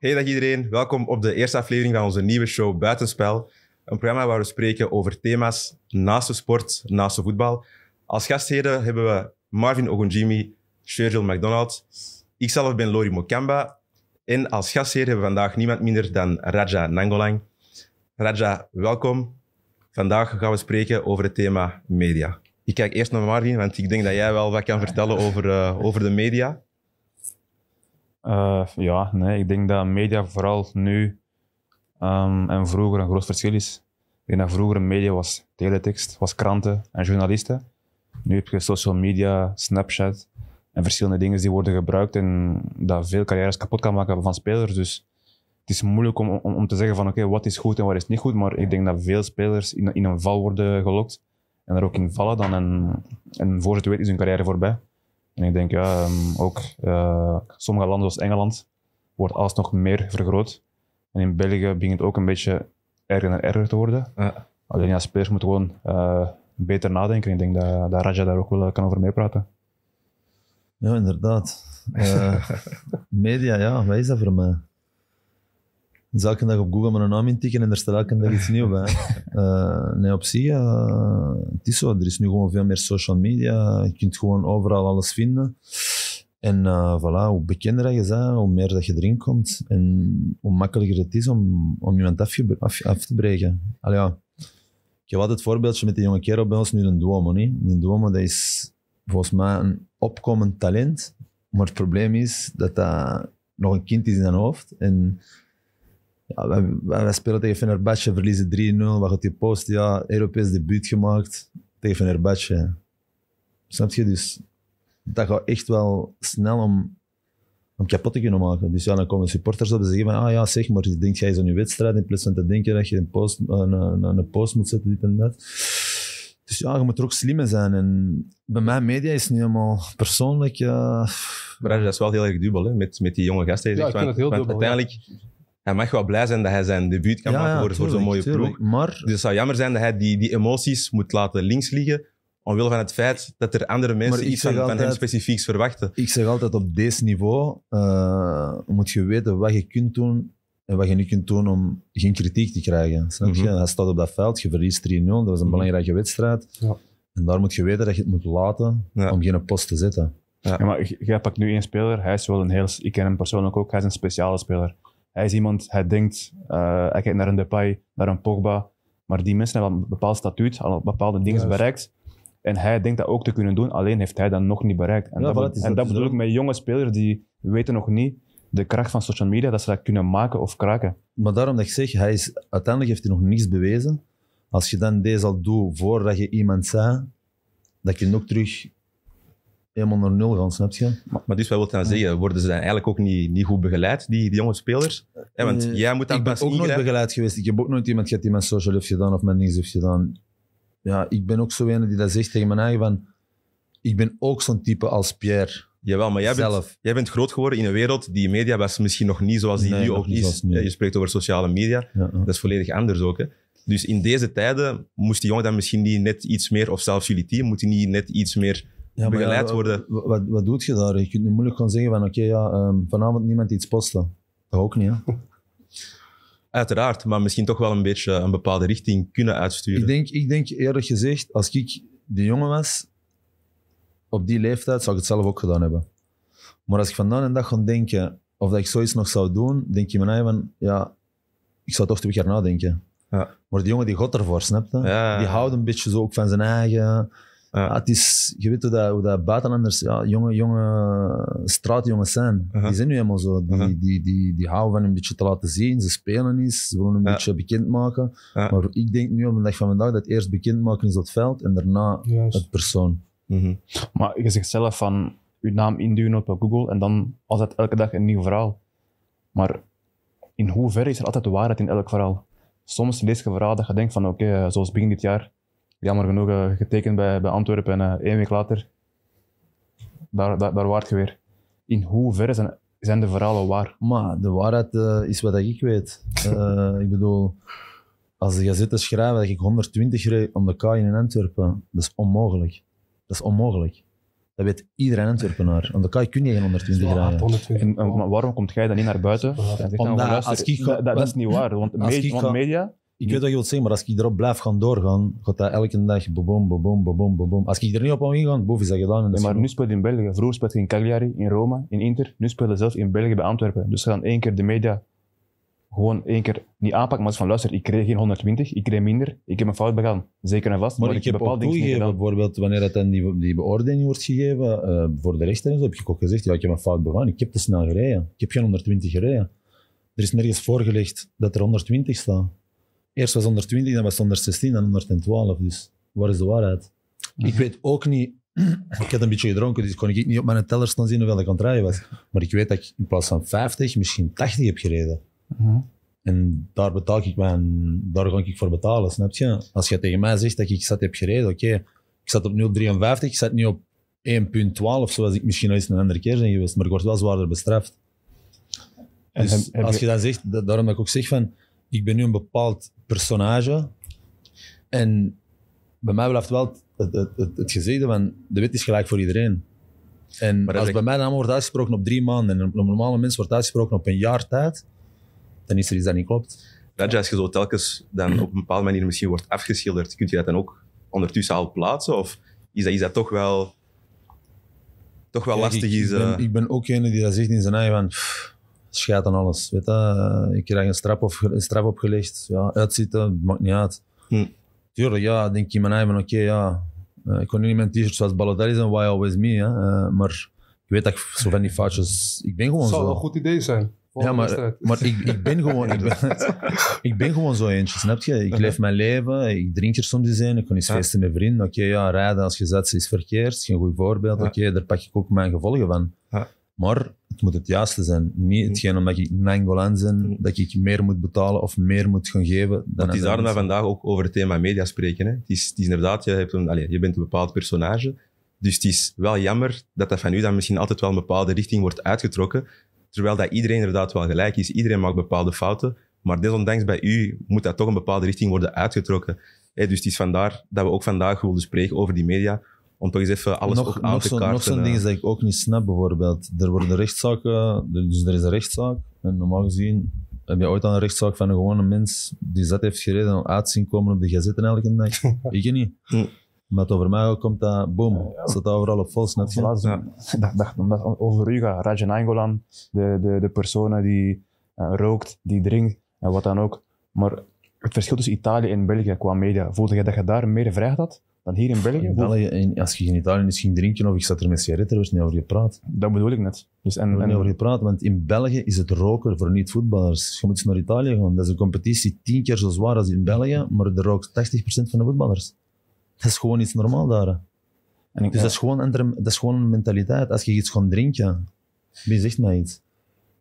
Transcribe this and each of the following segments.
Hey dag iedereen, welkom op de eerste aflevering van onze nieuwe show Buitenspel. Een programma waar we spreken over thema's naast de sport, naast de voetbal. Als gastheer hebben we Marvin Ogunjimi, Sergio McDonald, ikzelf ben Lori Mokamba en als gastheer hebben we vandaag niemand minder dan Raja Nangolang. Raja, welkom. Vandaag gaan we spreken over het thema media. Ik kijk eerst naar Marvin, want ik denk dat jij wel wat kan vertellen over, eh, over de media. Eh, ja, ik denk dat media vooral nu ehm, en vroeger een groot verschil is. Ik denk dat vroeger media was teletext, was kranten en journalisten. Nu heb je social media, Snapchat en verschillende dingen die worden gebruikt en dat veel carrières kapot kan maken van spelers. Dus het is moeilijk om, om, te zeggen van oké, wat is goed en wat is niet goed. Maar ik denk dat veel spelers in, in een val worden gelokt en er ook in vallen dan. En, en voor het weet is hun carrière voorbij. En ik denk ja, ehm, ook uh, sommige landen zoals Engeland wordt alles nog meer vergroot. En in België begint het ook een beetje erger en erger te worden. Ja. Alleen ja, spelers moeten gewoon eh, beter nadenken. Ik denk dat, dat Raja daar ook wel eh, kan over meepraten. Ja, inderdaad. media, ja, wat is dat voor mij? Dus elke dag op Google mijn naam intikken en er staat elke dag iets nieuws bij. Uh, nee, op zich, uh, het zo. Er is nu gewoon veel meer social media. Je kunt gewoon overal alles vinden. En eh, voilà, hoe bekender je bent, hoe meer dat je erin komt. En hoe makkelijker het is om, om iemand af, af, te breken. Al ja, ik heb altijd het voorbeeldje met die jonge kerel bij ons, nu een Duomo. Een Duomo dat is volgens mij een opkomend talent. Maar het probleem is dat dat nog een kind is in zijn hoofd. En ja, wij, wij spelen tegen Fenerbahce, verliezen 3-0. Wat gaat die post? Ja, Europees debuut gemaakt tegen Fenerbahce. Snap je? Dus dat gaat echt wel snel om, om kapot te kunnen maken. Dus ja, dan komen supporters op en zeggen van, ah ja, zeg maar, denk jij zo'n wedstrijd in plaats van te denken dat je een post, eh, een, een, een post moet zetten, dit en dat. Dus ja, je moet er ook slim zijn. En bij mij, media is nu helemaal persoonlijk. Uh... Maar dat is wel heel erg dubbel, hè? Met, met die jonge gasten. Je ja, ik vind het heel dubbel. Uiteindelijk, hij mag wel blij zijn dat hij zijn debuut kan maken voor, zo'n mooie ploeg. Maar Dus het zou jammer zijn dat hij die, die emoties moet laten links liggen, omwille van het feit dat er andere mensen iets van, van hem specifieks verwachten. ik zeg altijd, op deze niveau eh, moet je weten wat je kunt doen en wat je niet kunt doen om geen kritiek te krijgen. Snap je? Mhm. Hij staat op dat veld, je verliest 3-0, dat was een mhm. belangrijke wedstrijd. Ja. En daar moet je weten dat je het moet laten om geen post te zetten. Ja, maar jij pakt nu één speler, hij is wel een heel... Ik ken hem persoonlijk ook, hij is een speciale speler. Hij is iemand, hij denkt, uh, hij kijkt naar een Depay, naar een Pogba. Maar die mensen hebben een bepaald statuut, al bepaalde dingen bereikt. En hij denkt dat ook te kunnen doen, alleen heeft hij dat nog niet bereikt. En dat, dus en dat, bedoel ik met jonge spelers die weten nog niet de kracht van social media, dat ze dat kunnen maken of kraken. Maar daarom dat ik zeg, hij is, uiteindelijk heeft hij nog niets bewezen. Als je dan deze al doet voordat je iemand zei, dat je nog terug helemaal naar nul gaan, snap je? Maar, dus wat wil dan zeggen? Worden ze dan eigenlijk ook niet, niet goed begeleid, die, die jonge spelers? Ja, want eh, jij moet dan ik ben ook nooit begeleid geweest. Ik heb ook nooit iemand gehad die mijn social heeft gedaan of mijn dings heeft gedaan. Ja, ik ben ook zo een die dat zegt tegen mijn eigen van... Ik ben ook zo'n type als Pierre. Jawel, maar jij Zelf. bent, jij bent groot geworden in een wereld die media was misschien nog niet zoals die nu ook is. Je spreekt over sociale media. Dat is volledig anders ook. Hè? Dus in deze tijden moest die jongen dan misschien niet net iets meer, of zelfs jullie team, moet die niet net iets meer ja, begeleid worden. Wat, wat, doet je daar? Je kunt nu moeilijk gewoon zeggen van oké, ja, ehm, vanavond niemand iets posten. Dat ook niet, hè? Uiteraard, maar misschien toch wel een beetje een bepaalde richting kunnen uitsturen. Ik denk, ik denk eerlijk gezegd, als ik de jongen was, op die leeftijd zou ik het zelf ook gedaan hebben. Maar als ik vandaan een dag ga denken of dat ik zoiets nog zou doen, denk je mij van ja, ik zou toch twee keer nadenken. Ja. Maar die jongen die god ervoor, snapt, die houdt een beetje zo ook van zijn eigen. Ja. Ah, het is, je weet hoe dat, hoe dat buitenlanders, ja, jonge, jonge straatjongens zijn. Die zijn nu helemaal zo. Die, die, die, die, houden van een beetje te laten zien. Ze spelen iets, ze willen een beetje bekendmaken. maken Maar ik denk nu op de dag van vandaag dat eerst bekendmaken is dat veld en daarna Juist. het persoon. Mhm. Maar je zegt zelf van je naam induwen op Google en dan altijd dat elke dag een nieuw verhaal. Maar in hoeverre is er altijd de waarheid in elk verhaal? Soms lees je verhaal dat je denkt van oké, eh, zoals begin dit jaar jammer genoeg eh, getekend bij, bij Antwerpen. En eh, één week later, daar, daar, daar waart je weer. In hoeverre zijn, zijn de verhalen waar? Maar de waarheid eh, is wat ik weet. ik bedoel, als zit te schrijven dat ik 120 reed om de kaai in Antwerpen, dat is onmogelijk. Dat is onmogelijk. Dat weet iedereen Antwerpenaar. Aan de kaai kun je geen 120 graden maar waarom komt jij dan niet naar buiten? Omdat, dat, dat, is niet waar, want, me, want media ik weet wat je wilt zeggen, maar als ik erop blijf gaan doorgaan, gaat dat elke dag boom, boom, boom, boom. Als ik er niet op aan ingaan, boef is dat gedaan. maar nu speelt in België. Vroeger speelde je in Cagliari, in Roma, in Inter. Nu spelen zelf in België bij Antwerpen. Dus ze gaan één keer de media gewoon één keer niet aanpakken, maar van luister, ik kreeg geen 120, ik kreeg minder, ik heb een fout begaan, zeker en vast. Maar, ik, heb bepaalde dingen gegeven, bijvoorbeeld wanneer dat dan die, die beoordeling wordt gegeven eh, voor de rechter en zo, heb je ook gezegd, ja, ik heb een fout begaan, ik heb te snel gereden, ik heb geen 120 gereden. Er is nergens voorgelegd dat er 120 staan. Eerst was onder 20, dan was onder 16 en 112. Dus waar is de waarheid? Ik weet ook niet. Ik heb een beetje gedronken, dus kon ik niet op mijn teller staan zien hoeveel ik aan het rijden was. Maar ik weet dat ik in plaats van 50 misschien 80 heb gereden. Mhm. En daar betaal ik mijn, daar ga ik voor betalen, snap je? Als je tegen mij zegt dat ik zat heb gereden, oké, ik zat op 0,53, ik zat niet op 1,12, zoals ik misschien al eens een andere keer zijn geweest, maar ik word wel zwaarder bestraft. en dus als je, dan zegt, daarom dat ik ook zeg van, ik ben nu een bepaald personage. En bij mij blijft wel het, het, het, van de wet is gelijk voor iedereen. En als bij mij naam wordt uitgesproken op drie maanden en een normale mens wordt uitgesproken op een jaar tijd, dan is er iets dat niet klopt. Dat als je zo telkens dan op een bepaalde manier misschien wordt afgeschilderd, kun je dat dan ook ondertussen al plaatsen? Of is dat, is dat toch wel, toch wel lastig? is, ik, ben, eh, ik ben ook een die dat zegt in zijn eigen schijt aan alles. Weet je, eh, ik krijg een straf, op een straf opgelegd, ja, uitzitten, maakt niet uit. Hm. Tuurlijk, ja, denk je in mijn eigen, oké, ja. Eh, ik kon niet mijn t-shirt zoals Balotelli zijn, why always me, hè. Eh, maar ik weet dat ik zo van die foutjes, ik ben gewoon zo. zou een goed idee zijn. Ja, maar, maar ik, ik, ben gewoon, ik, ben, ik ben gewoon zo eentje, snap je? Ik leef mijn leven, ik drink er soms eens een, ik kon eens feesten met vrienden. Oké, ja, rijden als je zet is verkeerd, geen goed voorbeeld. Oké, daar pak ik ook mijn gevolgen van. Maar het moet het juiste zijn. Niet hetgeen omdat ik een Angolan ben, dat ik meer moet betalen of meer moet gaan geven. Dan het is daarom dat we vandaag ook over het thema media spreken. Hè? Het, is, is inderdaad, je, hebt een, allez, je bent een bepaald personage. Dus het is wel jammer dat dat van u dan misschien altijd wel een bepaalde richting wordt uitgetrokken. Terwijl dat iedereen inderdaad wel gelijk is. Iedereen maakt bepaalde fouten. Maar desondanks bij u moet dat toch een bepaalde richting worden uitgetrokken. dus het is vandaar dat we ook vandaag wilden spreken over die media om toch eens even alles nog, ook aan nog te kaarten. Nog zo'n ding eh. is dat ik ook niet snap, bijvoorbeeld. Er worden rechtszaken, dus er is een rechtszaak. En normaal gezien heb je ooit aan een rechtszaak van een gewone mens die zat heeft gereden en uit zien komen op de gazetten elke dag? ik niet. Maar het over mij komt dat, boom, dat overal op vol, snap je? Dat, over u gaat, Rajan Angolan, de, de, de personen die eh, rookt, die drinkt en wat dan ook. Maar het verschil tussen Italië en België qua media, voelde je dat je daar meer vrijheid had? dan hier in België. en als je in Italië eens ging drinken of ik zat er met sigaretten, wordt niet over je praat. Dat bedoel ik net. Dus en, niet over je praat, want in België is het roken voor niet-voetballers. Je moet eens naar Italië gaan. Dat is een competitie tien keer zo zwaar als in België, maar er rookt 80% van de voetballers. Dat is gewoon iets normaal daar. En dus dat, is gewoon een, dat is gewoon een mentaliteit. Als je iets gaat drinken, wie zegt mij iets?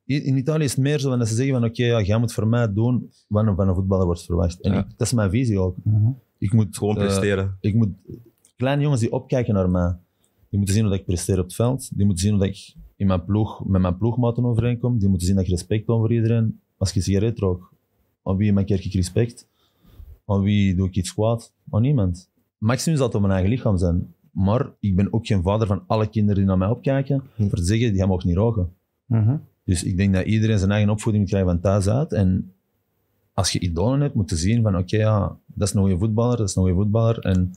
In Italië is het meer zo dat ze zeggen van oké, ja, jij moet voor mij doen wat van een voetballer wordt verwacht. En dat is mijn visie ook. Mhm. Ik moet, Gewoon eh, presteren. ik moet, kleine jongens die opkijken naar mij, die moeten zien dat ik presteer op het veld. Die moeten zien dat ik in mijn ploeg, met mijn ploegmaten overeenkom. Die moeten zien dat ik respect heb voor iedereen. Als ik een sigaret rook, aan wie kerk ik respect? Aan wie doe ik iets kwaad? Aan niemand. Maximum zal het op mijn eigen lichaam zijn. Maar ik ben ook geen vader van alle kinderen die naar mij opkijken. Hm. Voor te zeggen, die ook niet roken. Mhm. Dus ik denk dat iedereen zijn eigen opvoeding moet krijgen van thuis uit. En als je idolen hebt, moeten zien van oké, ja, dat is een goede voetballer, dat is een goede voetballer. En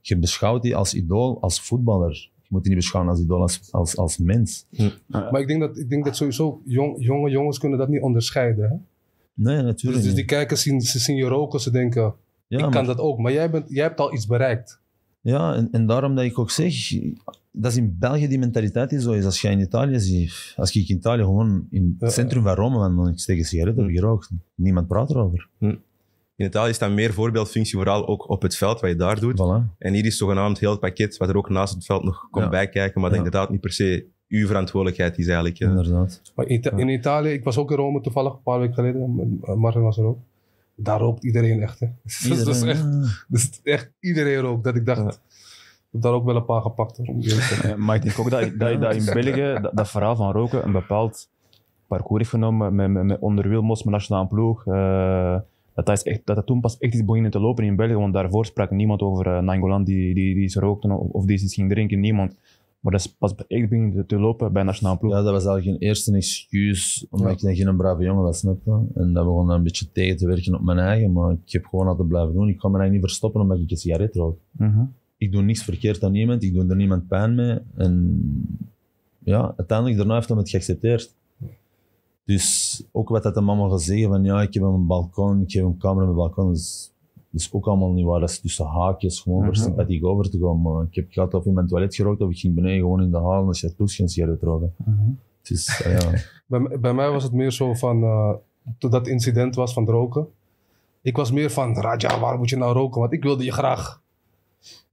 je beschouwt die als idool, als voetballer. Je moet die niet beschouwen als idool, als, als, als mens. Hm. maar ik denk dat, ik denk dat sowieso jong, jonge jongens kunnen dat niet onderscheiden. Hè? Nee, natuurlijk Dus, dus die kijkers zien, ze zien je roken, ze denken, ja, ik kan dat ook. Maar jij, bent, jij hebt al iets bereikt. Ja, en, en daarom dat ik ook zeg, dat is in België die mentaliteit die zo is. Als je in Italië ziet, als ik in Italië gewoon in het centrum van Rome ben, dan ik steek een sigaret heb hm. rook Niemand praat erover. Hm. In Italië is dat meer voorbeeldfunctie, vooral ook op het veld, wat je daar doet. En hier is zogenaamd heel het pakket, wat er ook naast het veld nog komt ja. bijkijken, maar dat inderdaad niet per se uw verantwoordelijkheid is eigenlijk. Inderdaad. Maar in Italië, ik was ook in Rome toevallig een paar weken geleden, Marvin was er ook. Daar rookt iedereen echt. dus, dat echt, dus echt iedereen rookt, dat ik dacht heb daar ook wel een paar gepakt. maar eh, ik denk ook dat, dat in België, dat, verhaal van roken, een bepaald parcours heeft genomen. Met, met, met onder Wilmos, mijn nationale ploeg. Eh, dat, dat, is echt, dat toen pas echt is beginnen te lopen in België. Want daarvoor sprak niemand over uh, eh, Nangolan die, die, die is rookte of, of die iets ging drinken. Niemand. Maar dat is pas echt beginnen te lopen bij nationale ploeg. Ja, dat was eigenlijk een eerste excuus, omdat ja. ik geen brave jongen was, net. En dat begon een beetje tegen te werken op mijn eigen, maar ik heb gewoon altijd blijven doen. Ik kan me eigenlijk niet verstoppen omdat ik een sigaret rook. Mhm ik doe niks verkeerd aan iemand, ik doe er niemand pijn mee. En ja, uiteindelijk daarna heeft hij het geaccepteerd. Dus ook wat dat de mama gezegd van ja, ik heb een balkon, ik heb een camera met balkon, dat is, dat is, ook allemaal niet waar. Dat is tussen haakjes, gewoon voor mhm. sympathiek over te gaan. ik heb gehad of in mijn toilet gerookt of ik ging beneden gewoon in de hal en je zat hier geen het roken. Mhm. Dus, ah, bij, mij was het meer zo van, uh, toen dat incident was van roken, ik was meer van, Raja, waar moet je nou roken? Want ik wilde je graag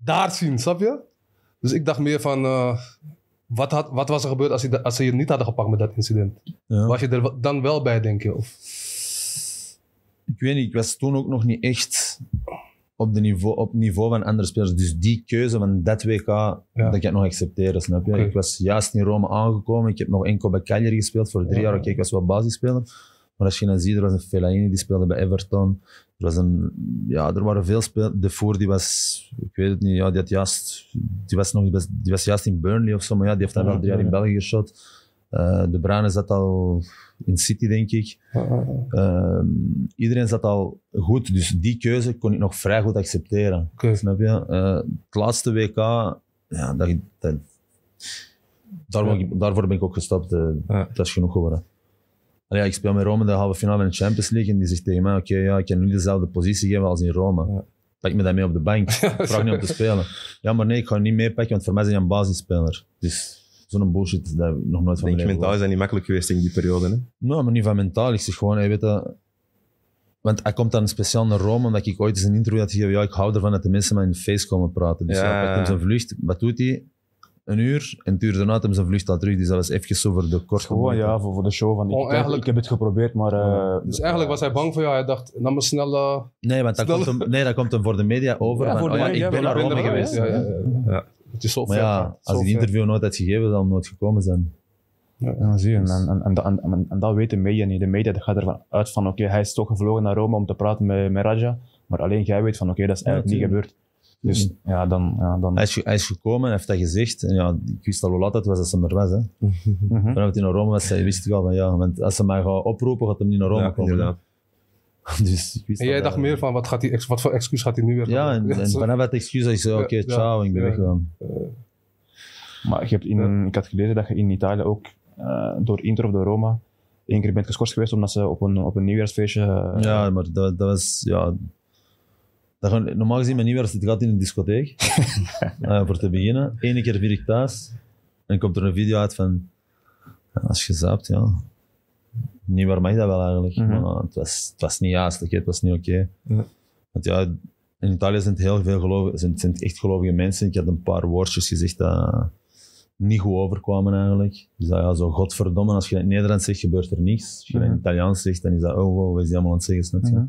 daar zien, snap je? Dus ik dacht meer van, eh, wat, wat was er gebeurd als ze, als ze je niet hadden gepakt met dat incident? Was je er dan wel bij, denk je? Ik weet niet, ik was toen ook nog niet echt op, de niveau, op niveau van andere spelers. Dus die keuze van dat WK, dat ik nog accepteren, snap je? Ik was juist in Rome aangekomen, ik heb nog enkel bij Cagliari gespeeld voor drie jaar. Oké, ik was wel basisspeler. Maar als je dan ziet, er was een Fellaini die speelde bij Everton was een, ja, er waren veel spelers. De Voor die was, ik weet het niet, ja, die, had juist, die, was nog, die was juist in Burnley of zo, maar ja, die heeft daar ah, wel drie jaar in België geschot. Eh, de Bruyne zat al in City, denk ik. Ah, ah, ehm, iedereen zat al goed, dus die keuze kon ik nog vrij goed accepteren. Snap je? Uh, het laatste WK, ja, dat, daarvoor, daarvoor ben ik ook gestopt. Eh, dat is genoeg geworden ja, ik speel met Rome de halve finale in de Champions League en die zegt tegen mij, oké, ja, ik kan nu dezelfde positie geven als in Rome. Ja. Pak me daarmee op de bank. Vraag niet om te spelen. Ja, maar nee, ik ga hem niet meepakken, want voor mij zijn je een basisspeler. Dus zo'n bullshit dat nog nooit van Denk je mentaal is niet makkelijk geweest in die periode? Nee, nou, maar niet van mentaal. Ik zeg gewoon, hey, weet je, want hij komt dan speciaal naar Rome, omdat ik ooit eens een interview had gegeven. Ja, ik hou ervan dat de mensen mij in de face komen praten. Dus ja, ja, een hem vlucht. Wat doet hij? een uur. En het duurde daarna hem zijn vlucht terug. terug. Die zelfs eens even over de korte Gewoon, ja, voor, voor de show. Van, oh, ik, ik heb het geprobeerd, maar... Eh, dus eigenlijk was hij bang voor jou. Hij dacht, eh, dan snel... nee, want dat, Komt hem, nee, dat komt hem voor de media over. Oh ik ben naar Rome geweest. Ja, ja, Het is zo maar ja, als hij die interview nooit had gegeven, zou hij nooit gekomen zijn. Ja, dan zie je. En, en, en, dat weet de media niet. De media gaat ervan uit van, oké, hij is toch gevlogen naar Rome om te praten met, met Raja. Maar alleen jij weet van, oké, dat is eigenlijk niet gebeurd. Dus mm. ja, dan... Ja, dan... Hij, is, gekomen, heeft dat gezegd. En ja, ik wist al hoe laat het was dat ze er was. Hè. Mhm. Vanaf hij in Rome was, wist ik wel van ja, want als ze mij gaan oproepen, gaat hem niet naar Rome komen. Dus ik wist en jij dacht meer van, wat, gaat die, wat voor excuus gaat hij nu weer Ja, en, vanaf dat excuus, ik zei, oké, okay, ciao, ik ben weggegaan. Eh, maar je hebt in, ik had gelezen dat je in Italië ook eh, door Inter of door Roma één keer bent geschorst geweest omdat ze op een, op een nieuwjaarsfeestje... Eh, ja, maar dat, dat was... Ja, dat normaal gezien, mijn meer zit ik gaat in de discotheek. Eh, voor te beginnen. Eén keer vier ik thuis. En komt er een video uit van... Als je zaapt, ja. waar mag dat wel eigenlijk. Mhm. Maar het was, het was niet juist, het was niet oké. Want ja, in Italië zijn het heel veel zijn, zijn echt gelovige mensen. Ik had een paar woordjes gezegd dat niet goed overkwamen eigenlijk. Dus dat, ja, zo godverdomme, als je in het Nederlands zegt, gebeurt er niets. Als je in het mhm. Italiaans zegt, dan is dat, oh wow, wat is die allemaal aan het zeggen? Snap je? Mhm.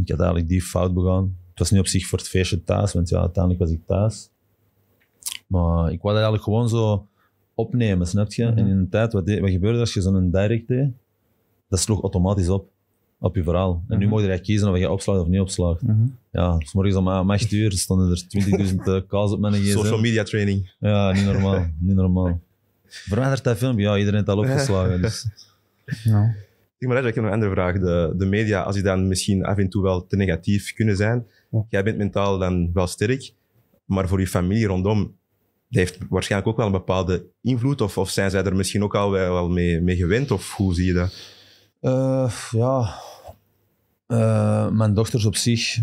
Ik had eigenlijk die fout begaan. Het was niet op zich voor het feestje thuis, want ja, uiteindelijk was ik thuis. Maar ik wilde eigenlijk gewoon zo opnemen, snap je? Mhm. En in de tijd, wat, gebeurde als je zo'n direct deed? Dat sloeg automatisch op, op je verhaal. En nu mhm. mocht je kiezen of je opslaat of niet opslaat. Mhm. Ja, s om, 8 uur stonden er 20.000 eh, kaas op mijn Social media training. Ja, niet normaal, niet normaal. Verwijderd dat filmpje, ja, iedereen heeft al opgeslagen. Dus maar ik heb een andere vraag. De, de media, als die dan misschien af en toe wel te negatief kunnen zijn, jij bent mentaal dan wel sterk, maar voor je familie rondom, heeft waarschijnlijk ook wel een bepaalde invloed, of, of zijn zij er misschien ook al wel mee, mee gewend, of hoe zie je dat? Eh, ja, eh, mijn dochters op zich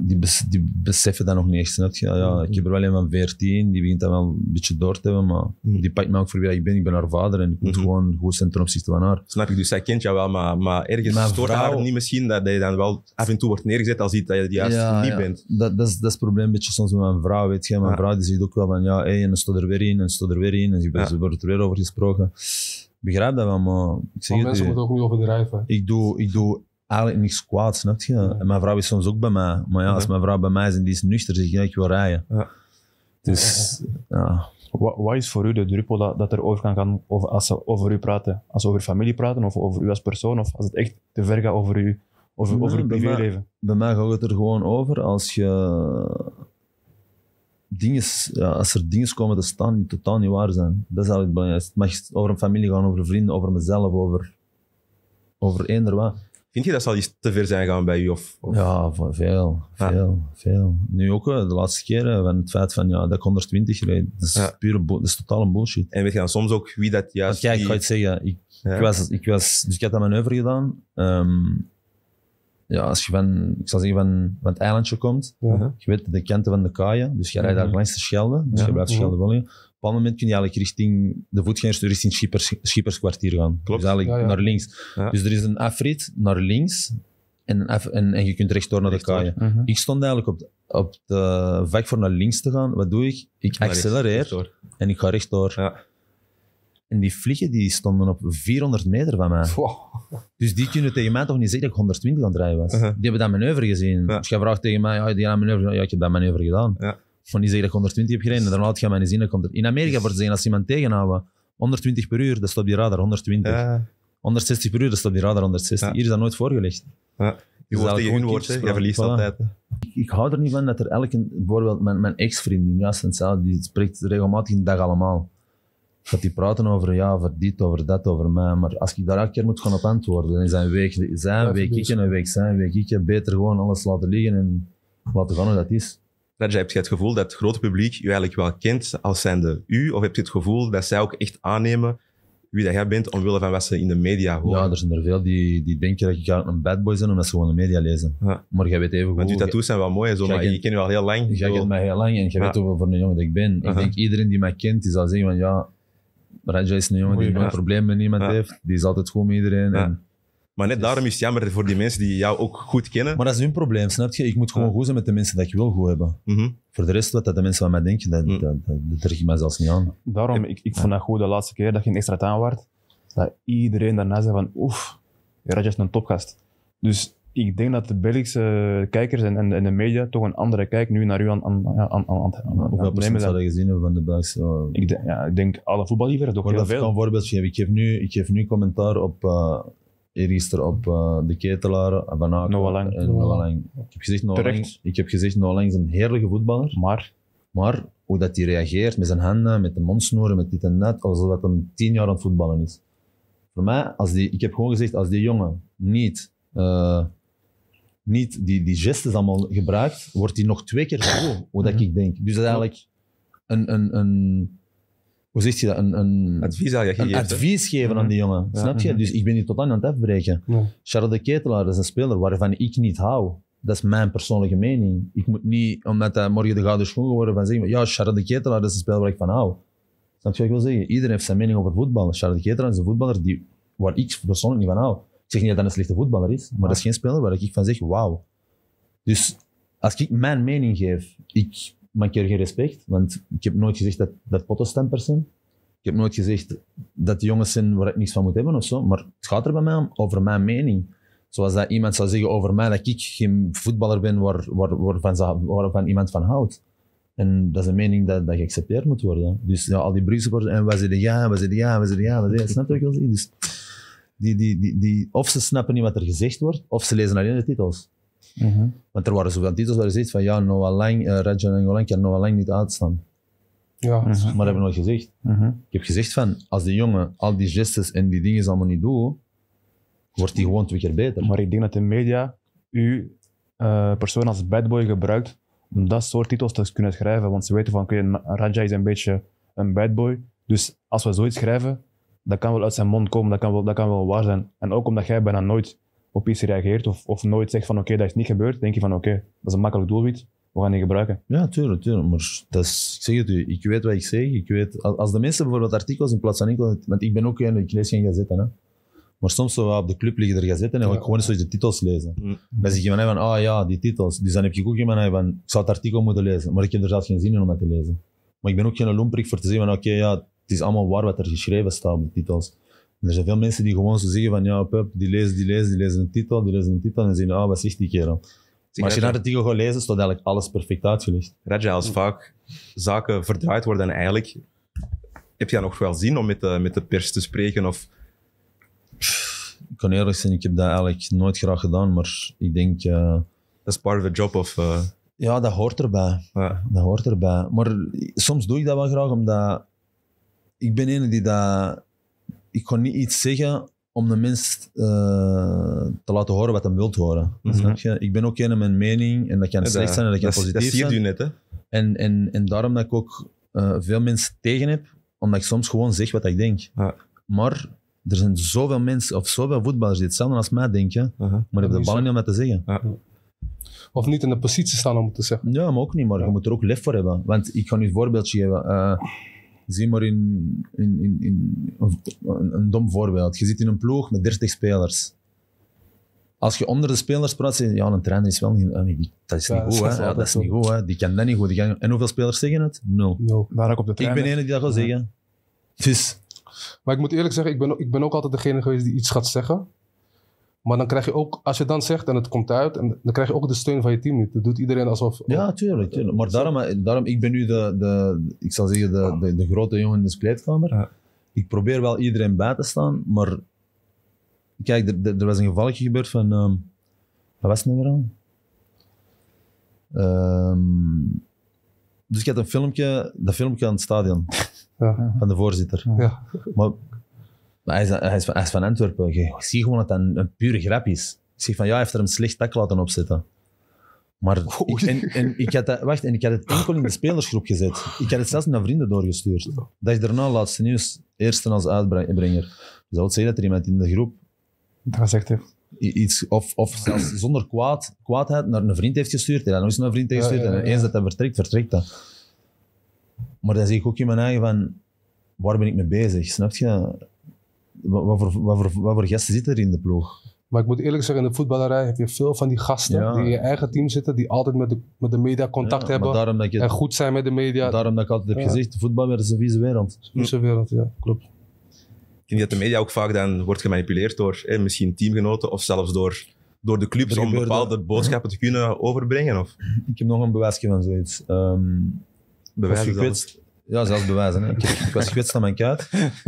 die, bes, die beseffen dat nog niet echt. Snap Ja, ik heb er wel een van 14, die begint dat wel een beetje door te hebben, maar mm. die pakt me ook voor wie ik ben. Ik ben haar vader en ik moet mhm. gewoon goed zijn ten opzichte van haar. Snap ik, dus zij kent jou wel, maar, maar ergens maar haar niet misschien dat je dan wel af en toe wordt neergezet als iets dat je juist niet bent. Dat, dat, is, dat is het probleem beetje soms met mijn vrouw, weet je. Mijn vrouw die ziet ook wel van, ja, hey, en dan stond er weer in, en stond er weer in, en ze wordt er weer over gesproken begrijp dat wel, maar... maar mensen moeten ook niet overdrijven. Ik doe, ik doe eigenlijk niks kwaad, snap je? mijn vrouw is soms ook bij mij. Maar ja, als mijn vrouw bij mij is en die is nuchter, zeg je dat ik wil rijden. Ja. Dus, ja. Wat, wat, is voor u de druppel dat, er over kan gaan over, als ze over u praten? Als ze over familie praten of over u als persoon? Of als het echt te ver gaat over, u, over, over uw privéleven? Bij mij, gaat het er gewoon over als je... Dingen, ja, als er dingen komen te staan die totaal niet waar zijn. Dat is altijd het belangrijkste. Het mag over een familie gaan, over vrienden, over mezelf, over... Over eender wat. Vind je dat zal iets te ver zijn gaan bij u? Of, of? Ja, veel, ah. veel, veel. Nu ook, eh, de laatste keer, eh, van het feit van, ja, dat ik 120 reed, dat is, ja. pure dat is een bullshit. En weet je dan soms ook wie dat juist... Want kijk, ik ga het zeggen, ik, ik, was, ik was... Dus ik had dat manoeuvre gedaan. Ehm, ja, als je van, ik zal zeggen, van, van het eilandje komt, je weet de kanten van de kaaien, dus je rijdt daar mhm. langs de Schelde, dus je blijft mhm. Schelde volgen op een moment kun je eigenlijk richting de voetgangers, richting Schippers, Schipperskwartier gaan. Dus eigenlijk naar links. Dus er is een afrit naar links en, en, en je kunt rechtdoor naar de kaaien. Mhm. Ik stond eigenlijk op, op de vak voor naar links te gaan. Wat doe ik? Ik accelereer en ik ga rechtdoor. En die vliegen die stonden op 400 meter van mij. Dus die kunnen tegen mij toch niet zeggen dat ik 120 aan het rijden was. Uh-huh. Die hebben dat manoeuvre gezien. Dus je vraagt tegen mij, ja, ah, die hebben manoeuvre. Ja, ik heb dat manoeuvre gedaan van die zeggen dat ik 120 heb gereden. had dan mij niet zien. Dat In Amerika wordt gezegd als iemand tegenhouden. 120 per uur, dat stopt die radar. 120. 160 per uur, dat staat die radar. 160. Hier is dat nooit voorgelegd. Ja. Je wordt tegen woord, je verliest altijd. Ik, hou er niet van dat er elke... Bijvoorbeeld mijn, mijn ex-vriendin, die spreekt regelmatig een dag allemaal. Dat die praten over ja, over dit, over dat, over mij. Maar als ik daar elke keer moet gaan op antwoorden, dan is een week zijn, week ik en een week zijn, week ik. Beter gewoon alles laten liggen en laten gaan hoe dat is. Raja, heb je het gevoel dat het grote publiek je eigenlijk wel kent als zijnde u? Of heb je het gevoel dat zij ook echt aannemen wie dat jij bent omwille van wat ze in de media horen? Ja, er zijn er veel die, die denken dat je een bad boy zijn omdat ze gewoon de media lezen. Maar jij weet even goed... Want uw tattoos zijn wel mooi, zo, maar je kent je al heel lang. Jij kent mij heel lang en je weet hoe voor een jongen dat ik ben. Ik denk iedereen die mij kent, die zal zeggen van ja, Raja is een jongen die ja. probleem met niemand heeft. Die is altijd goed met iedereen. En, maar net daarom is het jammer voor die mensen die jou ook goed kennen. Maar dat is hun probleem, snap je? Ik moet gewoon goed zijn met de mensen dat ik wil goed hebben. Mhm. Voor de rest, wat dat de mensen van mij denken, dat, mhm. dat, dat, ik mij zelfs niet aan. Daarom, ik, ik vond dat goed de laatste keer dat je een extra taan werd, dat iedereen daarna zei van, oef, Raja is een topgast. Dus ik denk dat de Belgische kijkers en, en, de media toch een andere kijk nu naar u aan, aan, aan, aan, aan, aan Hoeveel zouden gezien hebben van de Belgische... ik, denk, alle voetballievers, toch heel veel. Een ik geef nu, ik geef nu commentaar op... Eh, er op eh, de ketelaar van Aken. Noah Lang. Lang. Ik heb gezegd, Noah Lang, ik heb gezegd, is een heerlijke voetballer. Maar? Maar hoe dat hij reageert met zijn handen, met de mondsnoeren, met dit en dat, alsof dat een tien jaar aan het voetballen is. Voor mij, als die, ik heb gewoon gezegd, als die jongen niet, eh, niet die, die gestes allemaal gebruikt, wordt hij nog twee keer zo, hoe dat mhm. ik denk. Dus dat eigenlijk een, een, een hoe zeg je dat? Een, een advies, geven aan mhm. die jongen. snap je? Mhm. Dus ik ben hier totaal aan aan het afbreken. Mm. Charles de Ketelaar is een speler waarvan ik niet hou. Dat is mijn persoonlijke mening. Ik moet niet, omdat hij morgen de gouden schoen geworden van zeggen, ja, Charles de Ketelaar is een speler waar ik van hou. Snap je wat ik wil zeggen? Iedereen heeft zijn mening over voetbal. Charles de Ketelaar is een voetballer die, waar ik persoonlijk niet van hou. Ik zeg niet dat hij een slechte voetballer is, maar dat is geen speler waar ik van zeg, wauw. Dus als ik mijn mening geef, ik maar mankeer geen respect, want ik heb nooit gezegd dat, dat pottenstempers zijn. Ik heb nooit gezegd dat jongens zijn waar ik niets van moet hebben of zo. Maar het gaat er bij mij om, over mijn mening. Zoals dat iemand zou zeggen over mij dat ik geen voetballer ben waar, waar, waarvan, waarvan iemand van houdt. En dat is een mening dat, dat geaccepteerd moet worden. Dus ja, al die worden en wij zeiden ja, wij zeiden ja, wij zeiden ja, wij zeiden Snap je ik wil zeggen? Dus die, die, die, die, of ze snappen niet wat er gezegd wordt, of ze lezen alleen de titels. Mhm. Maar Want er waren zoveel titels waar je zegt van ja, Noah Lang, uh, eh, Rajan en Jolan kan Noah Lang niet uitstaan. Ja. Mhm. Maar dat hebben we nooit gezegd. Mhm. Ik heb gezegd van, als die jongen al die gestes en die dingen allemaal niet doet, wordt hij gewoon twee keer beter. Maar ik denk dat de media u uh, persoon als badboy gebruikt om dat soort titels te kunnen schrijven. Want ze weten van, okay, Raja is een beetje een badboy. Dus als we zoiets schrijven, dat kan wel uit zijn mond komen, dat kan wel, dat kan wel waar zijn. En ook omdat jij bijna nooit op iets reageert of, of nooit zegt van oké, dat is niet gebeurd, denk je van oké, dat is een makkelijk doelwit, we gaan die gebruiken. Ja, tuurlijk, tuurlijk. Maar dat is, ik zeg het u, ik weet wat ik zeg. Ik weet, als de mensen bijvoorbeeld artikels in plaats van enkel, want ik ben ook geen, ik lees geen gazetten, hè. Maar soms zo op de club liggen er en ja. ik gewoon eens de titels lezen. Mm. Dan zeg je van, ah ja, die titels. Dus dan heb je ook iemand van, ik zou het artikel moeten lezen, maar ik heb er zelf geen zin in om het te lezen. Maar ik ben ook geen lomperik voor te zeggen van, oké, ja, het is allemaal waar wat er geschreven staat op de titels er zijn veel mensen die gewoon zo zeggen van ja, die lezen, die lezen, die lezen een titel, die lezen een titel en zeggen, ah, wat zegt die kerel? maar als je naar de titel gaat lezen, staat eigenlijk alles perfect uitgelegd. Raja, als vaak zaken verdraaid worden en eigenlijk heb je nog wel zin om met de, met de pers te spreken of... Ik kan eerlijk zijn, ik heb dat eigenlijk nooit graag gedaan, maar ik denk... Eh, dat is part of the job of... Eh, ja, dat hoort erbij. Ja. Dat hoort erbij. Maar soms doe ik dat wel graag, omdat ik ben een die dat ik kon niet iets zeggen om de mens eh, te laten horen wat hij wilt horen. Mhm. Ik ben ook in mijn mening en dat kan ja, zijn en dat kan dat, positief zijn. Dat zie je net, hè? En, en, en daarom dat ik ook eh, veel mensen tegen heb, omdat ik soms gewoon zeg wat ik denk. Ja. Maar er zijn zoveel mensen of zoveel voetballers die hetzelfde als mij denken, maar hebben de ballen niet om dat te zeggen. Ja. Of niet in de positie staan om het te zeggen. Ja, maar ook niet, maar je moet er ook lef voor hebben. Want ik ga nu een voorbeeldje geven. Eh, Zie maar in, in, in, een, dom voorbeeld. Je zit in een ploeg met 30 spelers. Als je onder de spelers praat, zeg je, ja, een trainer is wel niet... Ah, dat is niet goed, hè. Ja, dat is niet goed, hè. Die kan dat niet goed. en hoeveel spelers zeggen het? Nul. No. Ik, op de ik ben ene die dat wil zeggen. Dus... Maar ik moet eerlijk zeggen, ik ben, ik ben ook altijd degene geweest die iets gaat zeggen. Maar dan krijg je ook, als je dan zegt en het komt uit, en dan krijg je ook de steun van je team niet. Dat doet iedereen alsof... Ja, tuurlijk. tuurlijk. Maar daarom, eh, daarom, ik ben nu de, de ik zal zeggen, de, de, de grote jongen in de spleetkamer. Ja. Ik probeer wel iedereen bij te staan, maar... Kijk, er, er was een gevalletje gebeurd van... Um, wat was het nou weer aan? Ehm, dus ik had een filmpje, dat filmpje aan het stadion. Ja. Van de voorzitter. Ja. Maar maar hij is, van, Antwerpen. Je ziet gewoon dat dat een, pure grap is. Ik zeg van ja, hij heeft er een slecht pak laten opzetten. Maar ik, en, ik had dat, wacht, en ik had het enkel in de spelersgroep gezet. Ik had het zelfs naar vrienden doorgestuurd. Dat is nou laatste nieuws, eerste als uitbrenger. Je dat wil zeggen dat er iemand in de groep. Dat zegt Iets, of, of zelfs zonder kwaad, kwaadheid naar een vriend heeft gestuurd. Ja, had nog eens naar een vriend heeft gestuurd. En eens dat hij vertrekt, vertrekt dat. Maar dan zie ik ook in mijn eigen van, waar ben ik mee bezig? Snap je? Wat voor, wat, voor, wat voor gasten zitten er in de ploeg? Maar ik moet eerlijk zeggen, in de voetballerij heb je veel van die gasten die in je eigen team zitten, die altijd met de, met de media contact hebben en goed zijn met de media. Daarom dat ik altijd heb gezegd, voetbal is een vieze wereld. vieze wereld, ja, klopt. Ik denk dat de media ook vaak dan wordt gemanipuleerd door hè, misschien teamgenoten of zelfs door, door de clubs om bepaalde boodschappen te kunnen overbrengen. Of? Ik heb nog een bewijsje van zoiets. Um, bewijzen Ja, zelfs bewijzen. Hè. Ik, was gekwetst aan mijn kuit.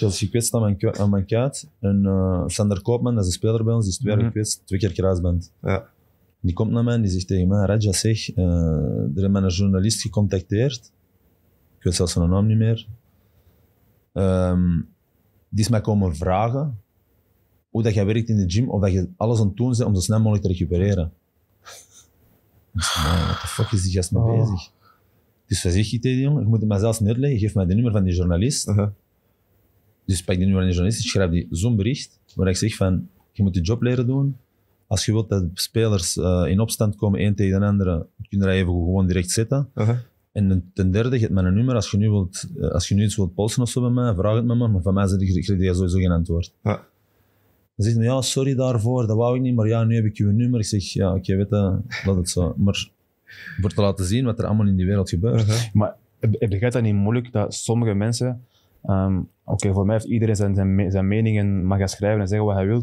was gekwetst aan mijn, aan mijn kuit. En eh, Sander Koopman, dat is een speler bij ons, die is twee keer mhm. gekwetst, twee keer kruisband. Ja. Die komt naar mij en die zegt tegen mij, Raja zeg, uh, er is een journalist gecontacteerd. Ik weet zelfs zijn naam niet meer. Ehm, die is mij komen vragen hoe dat jij werkt in de gym, of dat je alles aan het doen bent om zo snel mogelijk te recupereren. wat de fuck is die gast mee oh. bezig? Dus is zeg ik tegen die jongen, ik moet het mij zelfs niet geef mij de nummer van die journalist. Uh-huh. Dus pak die nu aan de journalist, schrijf die zo'n bericht, waar ik zeg van, je moet je job leren doen. Als je wilt dat spelers eh, in opstand komen, één tegen de andere, kun je even gewoon direct zitten En ten derde, geef mij een nummer. Als je nu, wilt, eh, als je nu iets wilt polsen of zo bij mij, vraag het me maar. Maar van mij krijg je sowieso geen antwoord. Ja. Dan zegt hij, ja, sorry daarvoor, dat wou ik niet. Maar ja, nu heb ik je nummer. Ik zeg, ja, oké, weet je, dat het zo. Maar voor te laten zien wat er allemaal in die wereld gebeurt. Maar heb dat niet moeilijk dat sommige mensen Ehm, oké, voor mij heeft iedereen zijn, zijn, zijn meningen, mag gaan schrijven en zeggen wat hij wil.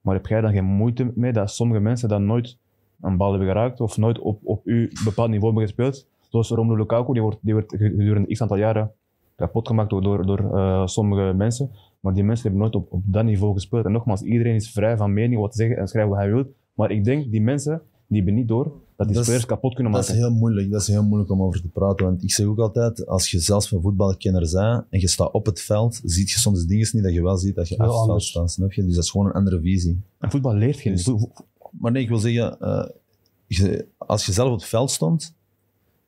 Maar heb jij dan geen moeite mee dat sommige mensen dan nooit een bal hebben geraakt of nooit op, op uw bepaald niveau hebben gespeeld? Zoals Romelu Lukaku, die wordt, die wordt gedurende x aantal jaren kapot gemaakt door, door, door eh, sommige mensen. Maar die mensen hebben nooit op, op dat niveau gespeeld. En nogmaals, iedereen is vrij van mening wat te zeggen en schrijven wat hij wil. Maar ik denk, die mensen, die hebben niet door dat kapot kunnen maken. Dat is, heel moeilijk, dat is heel moeilijk om over te praten. Want ik zeg ook altijd, als je zelfs van voetbalkenner bent en je staat op het veld, ziet je soms dingen niet dat je wel ziet dat je het veld staat. Snap je? Dus dat is gewoon een andere visie. En voetbal leert geen. Dus, maar nee, ik wil zeggen, eh, als je zelf op het veld stond,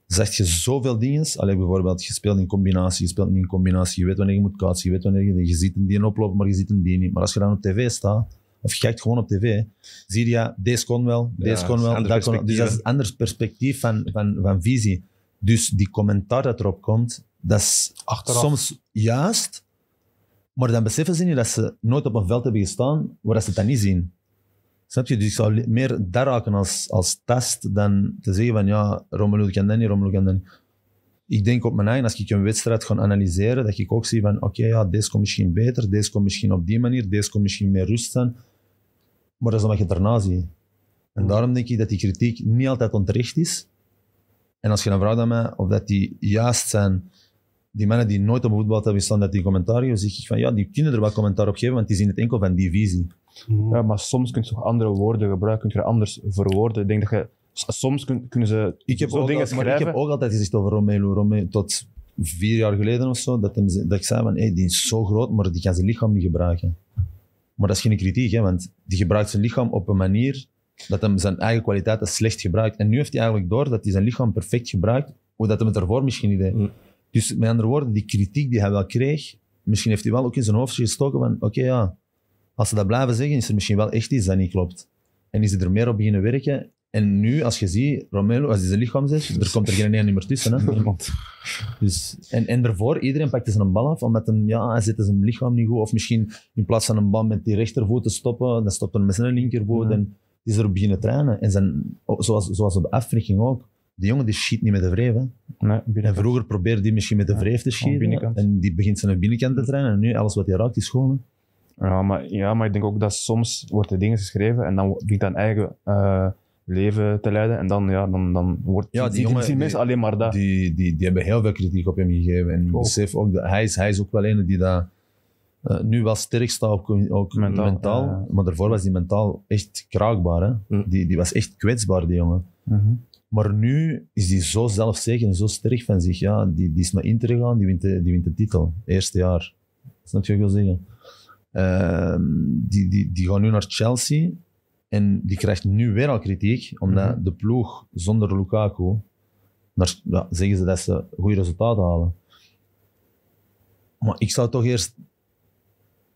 zegt je zoveel dingen. Alleen bijvoorbeeld, je speelt in combinatie, je speelt niet in combinatie. Je weet wanneer je moet kaatsen, je weet wanneer je... Je ziet een die oplopen, maar je ziet een die niet. Maar als je dan op tv staat of je kijkt gewoon op tv, zie je, ja, deze kon wel, deze kon wel, dat Dus dat is een ander perspectief van, van, van visie. Dus die commentaar dat erop komt, dat is soms juist, maar dan beseffen ze niet dat ze nooit op een veld hebben gestaan waar ze dat niet zien. Snap je? Dus ik zou meer daar raken als, als test dan te zeggen van ja, Romelu kan dan niet, Romelu kan dat niet ik denk op mijn eigen, als ik een wedstrijd ga analyseren, dat ik ook zie van, oké, ja, deze komt misschien beter, deze komt misschien op die manier, deze komt misschien meer rust zijn. Maar dat is wat je daarna ziet. En hmm. daarom denk ik dat die kritiek niet altijd onterecht is. En als je dan vraagt aan mij of dat die juist zijn, die mannen die nooit op voetbal hebben gestaan, dat die commentaar dan zeg ik van, ja, die kunnen er wel commentaar op geven, want die zien het enkel van die visie. Hmm. Ja, maar soms kun je toch andere woorden gebruiken, kun je anders verwoorden. Ik denk dat je soms kunnen ze ik heb zo dingen schrijven. Ik heb ook altijd gezegd over Romelu. Romelu tot vier jaar geleden of zo, dat, hem, dat ik zei van, hey, die is zo groot, maar die kan zijn lichaam niet gebruiken. Maar dat is geen kritiek, hè, want die gebruikt zijn lichaam op een manier dat hem zijn eigen kwaliteiten slecht gebruikt. En nu heeft hij eigenlijk door dat hij zijn lichaam perfect gebruikt, hoe dat hem het ervoor misschien niet deed. Mm. Dus met andere woorden, die kritiek die hij wel kreeg, misschien heeft hij wel ook in zijn hoofd gestoken van, oké ja, als ze dat blijven zeggen, is er misschien wel echt iets dat niet klopt. En is hij er meer op beginnen werken en nu, als je ziet, Romelu, als hij zijn lichaam zet, er komt er geen één meer tussen. Hè? Dus, en, en daarvoor, iedereen pakte zijn bal af, omdat hem, ja, hij zette zijn lichaam niet goed. Of misschien in plaats van een bal met die rechtervoet te stoppen, dan stopt hij met zijn linkervoet. Ja. En is er beginnen trainen. En zijn, zoals, zoals op de ook. Die jongen die schiet niet met de wreef. Hè? Nee, en vroeger probeerde hij misschien met de wreef te schieten. En die begint zijn binnenkant te trainen. En nu, alles wat hij raakt, is gewoon. Ja maar, ja, maar ik denk ook dat soms wordt de dingen geschreven en dan vind ik dan eigen... Eh, leven te leiden. En dan, ja, dan, dan wordt ja, die, jongen, mensen alleen maar dat. Die, die, die hebben heel veel kritiek op hem gegeven. En besef ook dat hij is, hij is ook wel een die daar eh, nu wel sterk staat, ook, ook mentaal. Maar daarvoor was die mentaal echt kraakbaar. Hè? Mm. Die, die was echt kwetsbaar, die jongen. Mhm. Maar nu is die zo zelfzeker en zo sterk van zich. Ja, die, die is naar Inter gegaan, die wint de, die wint de titel. Eerste jaar. Dat is natuurlijk wel zeggen. Ehm, die, die, die gaan nu naar Chelsea en die krijgt nu weer al kritiek, omdat mhm. de ploeg zonder Lukaku, daar zeggen ze dat ze goede resultaten halen. Maar ik zou toch eerst.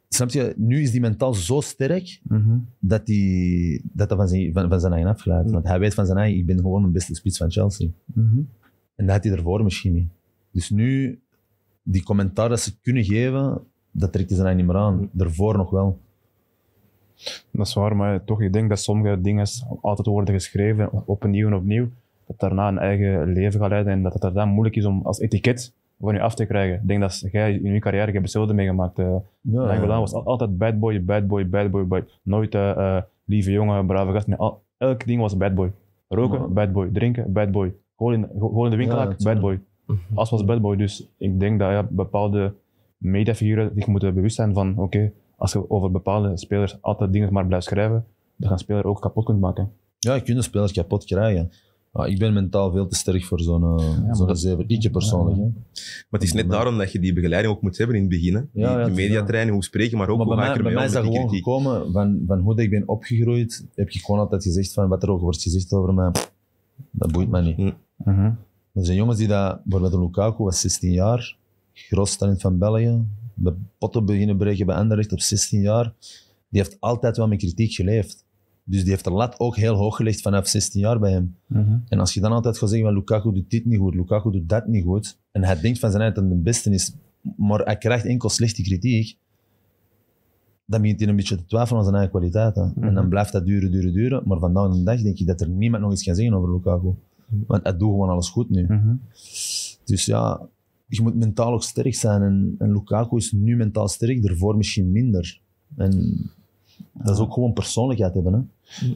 Snap je, nu is die mentaal zo sterk mhm. dat, die, dat van zijn, van, van zijn eigen afgeleid. Mhm. Want hij weet van zijn eigen, ik ben gewoon de beste spits van Chelsea. En dat had hij ervoor misschien niet. Dus nu, die commentaar dat ze kunnen geven, dat trekt hij zijn eigen niet meer aan. Daarvoor nog wel. Dat is waar, maar toch, ik denk dat sommige dingen altijd worden geschreven, opnieuw en opnieuw, dat daarna een eigen leven gaat leiden en dat het daarna moeilijk is om als etiket van je af te krijgen. Ik denk dat jij in je carrière hebt hetzelfde meegemaakt. Uh, eh. ja, ja. was altijd bad boy, bad boy, bad boy, bad. Nooit eh, eh, lieve jongen, brave gast. Nee, elk ding was bad boy. Roken, bad boy. Drinken, bad boy. Gewoon in, de winkel, bad boy. Als was bad boy. Dus ik denk dat ja, bepaalde mediafiguren zich moeten bewust zijn van oké, als je over bepaalde spelers altijd dingen maar blijft schrijven, dat je een speler ook kapot kunnen maken. Ja, je kunt een speler kapot krijgen. Maar ik ben mentaal veel te sterk voor zo'n eh, ja, zo'n zeven. persoonlijk. Maar het is net daarom dat je die begeleiding ook moet hebben in het begin. ja. die mediatraining, hoe spreken, maar ook maar hoe bij ik mij is dat gewoon van, van hoe ik ben opgegroeid. Heb je gewoon altijd gezegd van wat er ook wordt gezegd over mij, dat boeit me niet. Mm mhm. Er zijn jongens die dat, bijvoorbeeld Lukaku was 16 jaar, groot talent van België, de potten beginnen breken bij Anderlecht op 16 jaar. Die heeft altijd wel met kritiek geleefd. Dus die heeft de lat ook heel hoog gelegd vanaf 16 jaar bij hem. Mhm. En als je dan altijd gaat zeggen van Lukaku doet dit niet goed, Lukaku doet dat niet goed. En hij denkt van zijn eind dat de beste is, maar hij krijgt enkel slechte kritiek. Dan begint hij een beetje te twijfelen aan zijn eigen kwaliteiten. En dan mhm. blijft dat duren, duren, duren. Maar vandaag de dag denk je dat er niemand nog iets kan zeggen over Lukaku. Mhm. Want hij doet gewoon alles goed nu. Dus ja, je moet mentaal ook sterk zijn. En, en Lukaku is nu mentaal sterk, daarvoor misschien minder. En dat is ook gewoon persoonlijkheid hebben.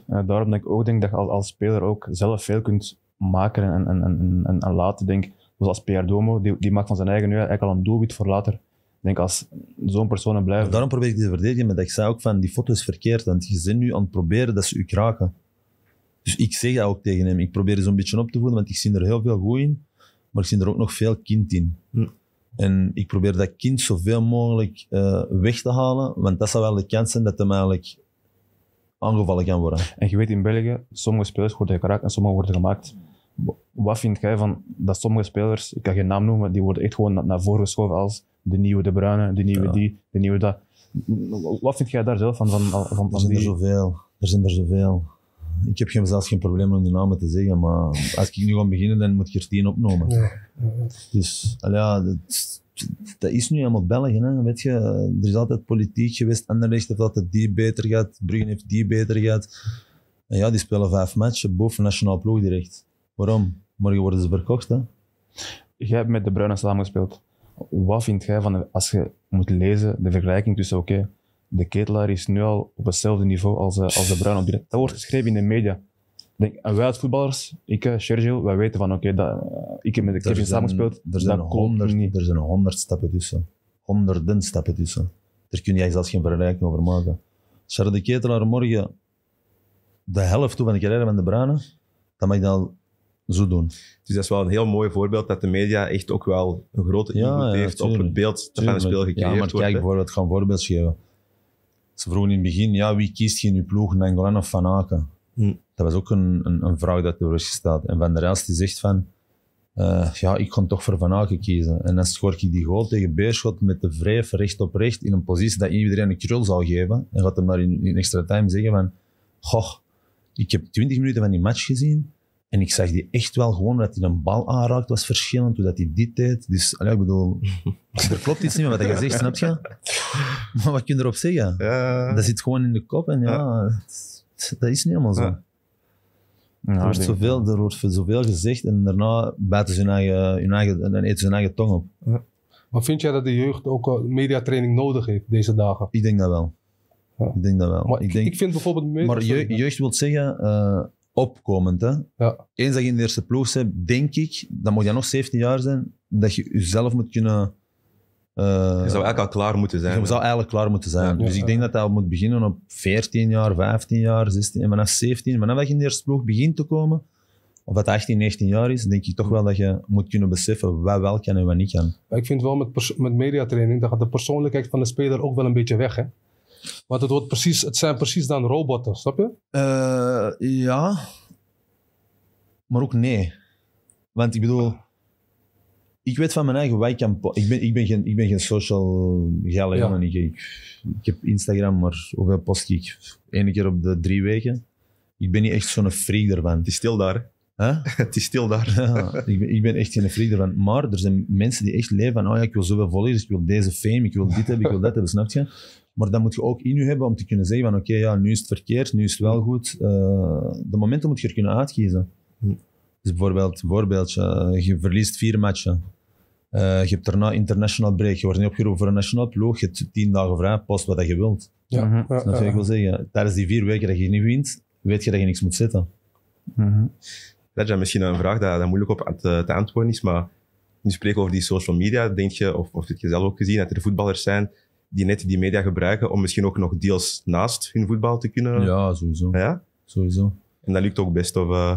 Hè? daarom denk ik ook denk dat je als, als speler ook zelf veel kunt maken en, en, en, en, laten. Denk, zoals dus als Pierre Domo, die, die maakt van zijn eigen nu eigenlijk al een doelwit voor later. denk als zo'n persoon blijft. Daarom probeer ik te verdedigen, maar ik zei ook van die foto is verkeerd, want je bent nu aan het proberen dat ze u kraken. Dus ik zeg dat ook tegen hem. Ik probeer zo'n beetje op te voeden, want ik zie er heel veel goed in maar ik zie er ook nog veel kind in. Hm. En ik probeer dat kind zoveel mogelijk eh, weg te halen, want dat zou wel de kans zijn dat hem eigenlijk aangevallen kan worden. En je weet in België, sommige spelers worden geraakt en sommige worden gemaakt. Wat vind jij van dat sommige spelers, ik kan geen naam noemen, die worden echt gewoon naar, voren geschoven als de nieuwe De Bruyne, de nieuwe die, de nieuwe dat. Wat vind jij daar zelf van? van, van, er zijn er zoveel. Er zijn er zoveel ik heb geen, zelfs geen probleem om die namen te zeggen, maar als ik nu ga beginnen, dan moet je er tien opnemen Dus, ja, dat, dat is nu helemaal België. Hè? Weet je, er is altijd politiek geweest. Anderlecht heeft altijd die beter gehad. Bruggen heeft die beter gehad. En ja, die spelen vijf matchen boven nationaal ploeg direct. Waarom? Morgen worden ze verkocht. Hè? Jij hebt met de Bruinen samengespeeld. Wat vind jij van, als je moet lezen, de vergelijking tussen, oké, de ketelaar is nu al op hetzelfde niveau als, eh, als de Bruin Dat wordt geschreven in de media. Denk, en wij als voetballers, ik, eh, Sergio, wij weten van oké, okay, eh, ik heb met de Kevin samengespeeld. Er zijn, honderd, er zijn honderd stappen tussen. Honderden stappen tussen. Daar kun jij zelfs geen vergelijking over maken. Charles de Ketelaar morgen de helft toe van de carrière van de bruna, dan mag je dat zo doen. Dus dat is wel een heel mooi voorbeeld dat de media echt ook wel een grote invloed heeft op het beeld dat van een speel gecreëerd wordt. Ja, maar kijk, bijvoorbeeld, ik ga een voorbeeld geven. Ze vroegen in het begin, ja, wie kiest je in je ploeg, Nangolan of Van Aken? Hm. Dat was ook een, een, een vraag dat er was gesteld. En Van der Elst die zegt van, eh, ja, ik kon toch voor Van Aken kiezen. En dan scoort ik die goal tegen Beerschot met de wreef recht op recht in een positie dat iedereen een krul zou geven. En gaat hem maar in, extra time zeggen van, goh, ik heb 20 minuten van die match gezien en ik zag die echt wel gewoon dat hij een bal aanraakt, was verschillend, hoe dat hij dit deed. Dus ik bedoel, er klopt iets niet meer wat je zegt, snap je? Maar wat kun je erop zeggen? Ja. Dat zit gewoon in de kop en ja, dat is niet helemaal zo. er, wordt zoveel, er wordt zoveel gezegd en daarna buiten ze hun eigen, hun eigen, dan eten ze hun eigen tong op. Maar vind jij dat de jeugd ook eh, mediatraining nodig heeft deze dagen? Ik denk dat wel. Ik denk dat wel. Maar ik, ik, denk, ik vind bijvoorbeeld... Maar jeugd, jeugd wil zeggen... Eh, opkomend. Hè? Ja. Eens dat je in de eerste ploeg zit, denk ik, dan moet je nog 17 jaar zijn, dat je jezelf moet kunnen... Eh, je zou eigenlijk al klaar moeten zijn. Je zou eigenlijk klaar moeten zijn. dus ik denk dat dat moet beginnen op 14 jaar, 15 jaar, 16 en vanaf 17. Vanaf dat je in de eerste ploeg begint te komen, of dat 18, 19 jaar is, denk ik toch wel dat je moet kunnen beseffen wat wel kan en wat niet kan. Ik vind wel met, met mediatraining, dat gaat de persoonlijkheid van de speler ook wel een beetje weg. Hè? Want het, wordt precies, het zijn precies dan robotten, snap je? Eh, ja. Maar ook nee. Want ik bedoel, ik weet van mijn eigen wat ik kan. Ik ben, ik ben, geen, ik ben geen social geile ik, ik, heb Instagram, maar hoeveel post ik? Eén keer op de drie weken. Ik ben niet echt zo'n freak ervan. Het is stil daar. hè? Het is stil daar. ik, ben, ik ben echt geen freak ervan. Maar er zijn mensen die echt leven van, oh ja, ik wil zoveel volgers, ik wil deze fame, ik wil dit hebben, ik wil dat hebben, snap je? Maar dat moet je ook in je hebben om te kunnen zeggen van oké, ja, nu is het verkeerd, nu is het wel goed. Eh, de momenten moet je er kunnen uitkiezen. Hm. Dus bijvoorbeeld, voorbeeldje, eh, je verliest vier matchen. Eh, je hebt daarna international break, je wordt niet opgeroepen voor een nationaal ploeg, je hebt tien dagen vrij, post wat je wilt. Ja. Mhm. Dus dat wil ik wel zeggen. Tijdens die vier weken dat je niet wint, weet je dat je niks moet zetten. Dat mhm. is misschien een vraag dat, dat moeilijk op te, antwoorden is, maar nu spreken over die social media, denk je, of, of heb je zelf ook gezien, dat er voetballers zijn die net die media gebruiken om misschien ook nog deals naast hun voetbal te kunnen... Ja, sowieso. Ja? Sowieso. En dat lukt ook best, of... Eh?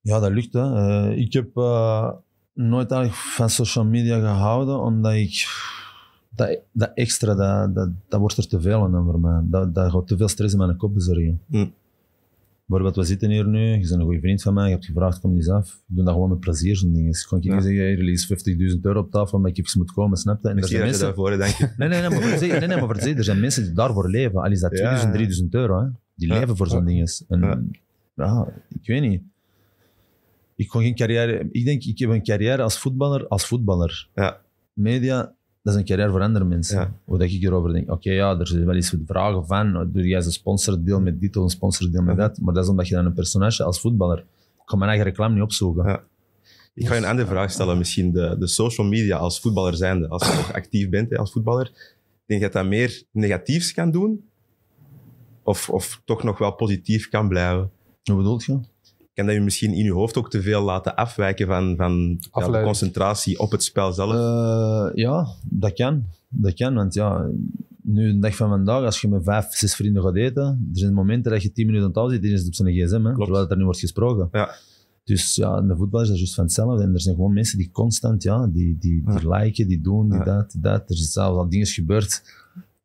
Ja, dat lukt, hè. Eh, ik heb eh, nooit eigenlijk van social media gehouden, omdat ik... Dat, dat extra, dat, dat, dat wordt er te veel aan voor mij. Dat, dat gaat te veel stress in mijn kop bezorgen. Hm. Bijvoorbeeld, we zitten hier nu, je bent een goede vriend van mij, je hebt gevraagd, kom eens af. Ik doe dat gewoon met plezier, zo'n ding. Dus ik kan niet zeggen, is 50.000 euro op tafel, maar ik ze moet komen, snap je? er zijn mensen... daarvoor, denk je. Nee, nee, nee, maar voor nee, nee, maar voor er zijn mensen die daarvoor leven. Al is dat 2000, 3.000 euro, hè. Die leven voor zo'n ding is. ja, ik weet niet ik kon geen carrière. Ik denk, ik heb een carrière als voetballer, als voetballer. Ja. Media, dat is een carrière voor andere mensen. Ja. Hoe dat ik hierover denk. Oké, ja, er zijn wel eens vragen van. Doe jij een sponsordeel met dit of een sponsordeel met dat? Maar dat is omdat je dan een personage als voetballer. Ik ga mijn eigen reclame niet opzoeken. Ik ga je een dus- andere vraag stellen. Misschien de, de social media als voetballer zijnde. Als je nog actief bent als voetballer. Denk je dat dat meer negatiefs kan doen? Of, of toch nog wel positief kan blijven? Hoe bedoelt je? kan dat je misschien in je hoofd ook te veel laten afwijken van, van ja, de concentratie op het spel zelf? Eh, ja, dat kan. Dat kan, want ja, nu de dag van vandaag, als je met vijf, zes vrienden gaat eten, er zijn momenten dat je tien minuten aan tafel zit, is het op zijn gsm, hè, terwijl het er nu wordt gesproken. Ja. Dus ja, met voetbal is dat juist van hetzelfde. En er zijn gewoon mensen die constant, ja, die, die, die, liken, die doen, die dat, die dat. Er zijn zelfs al dingen gebeurd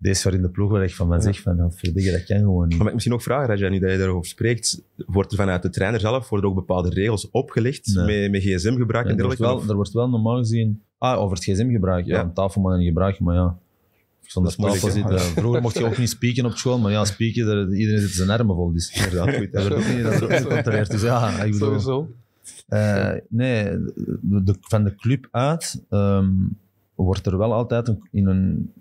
deze waarin in de ploeg waar ik van me zeg van, verdikke, dat kan gewoon niet. Maar ik misschien ook vragen, Raja, nu dat je daarover spreekt, wordt er vanuit de trainer zelf worden ook bepaalde regels opgelegd met, met gsm-gebruik Er wordt, wel, er wordt wel normaal gezien... Ah, over het gsm-gebruik. Ja, aan tafel maar je gebruik, gebruiken, maar ja... Zonder tafel zitten. Vroeger mocht je ook niet spieken op school, maar ja, spieken, iedereen zit zijn armen vol. Dus inderdaad, goed. Dat ook niet, dat gecontroleerd. Dus ja, ik bedoel... Sowieso. Eh, nee, van de club uit ehm, wordt er wel altijd in een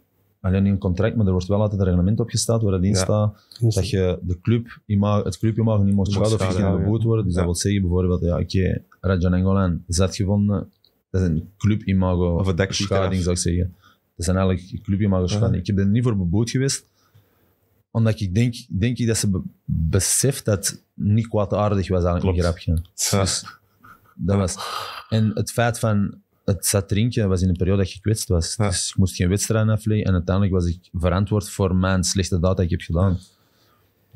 alleen in een contract, maar er wordt wel altijd een reglement opgesteld waar het in staat dat je de club, het clubimago niet moet schaden of geen geboet worden. Dus dat wil zeggen bijvoorbeeld, ja oké, okay, Rajan Angolan, zet gevonden, dat is een clubimago of een schading zou ik zeggen. Dat zijn eigenlijk clubje schading. Ja. Ik heb er niet voor beboet geweest, omdat ik denk, denk ik dat ze beseft dat niet niet kwaadaardig was eigenlijk een grapje. Dus dat was... En het feit van het zat drinken was in een periode dat ik gekwetst was. Dus ik moest geen wedstrijd afleggen. En uiteindelijk was ik verantwoord voor mijn slechte daad dat ik heb gedaan.